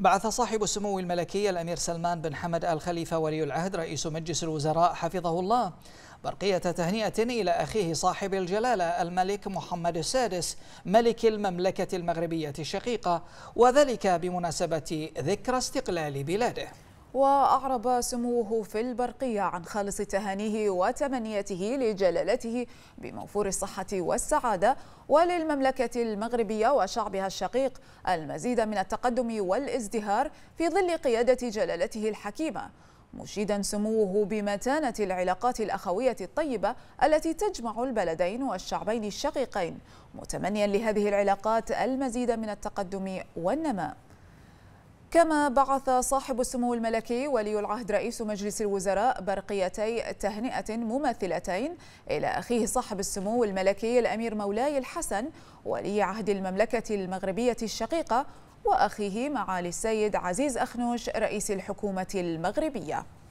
بعث صاحب السمو الملكي الأمير سلمان بن حمد الخليفة ولي العهد رئيس مجلس الوزراء حفظه الله برقية تهنئة إلى أخيه صاحب الجلالة الملك محمد السادس ملك المملكة المغربية الشقيقة وذلك بمناسبة ذكرى استقلال بلاده وأعرب سموه في البرقية عن خالص تهانيه وتمنياته لجلالته بموفور الصحة والسعادة وللمملكة المغربية وشعبها الشقيق المزيد من التقدم والازدهار في ظل قيادة جلالته الحكيمة مشيدا سموه بمتانة العلاقات الأخوية الطيبة التي تجمع البلدين والشعبين الشقيقين متمنيا لهذه العلاقات المزيد من التقدم والنماء كما بعث صاحب السمو الملكي ولي العهد رئيس مجلس الوزراء برقيتي تهنئة مماثلتين إلى أخيه صاحب السمو الملكي الأمير مولاي الحسن ولي عهد المملكة المغربية الشقيقة وأخيه معالي السيد عزيز أخنوش رئيس الحكومة المغربية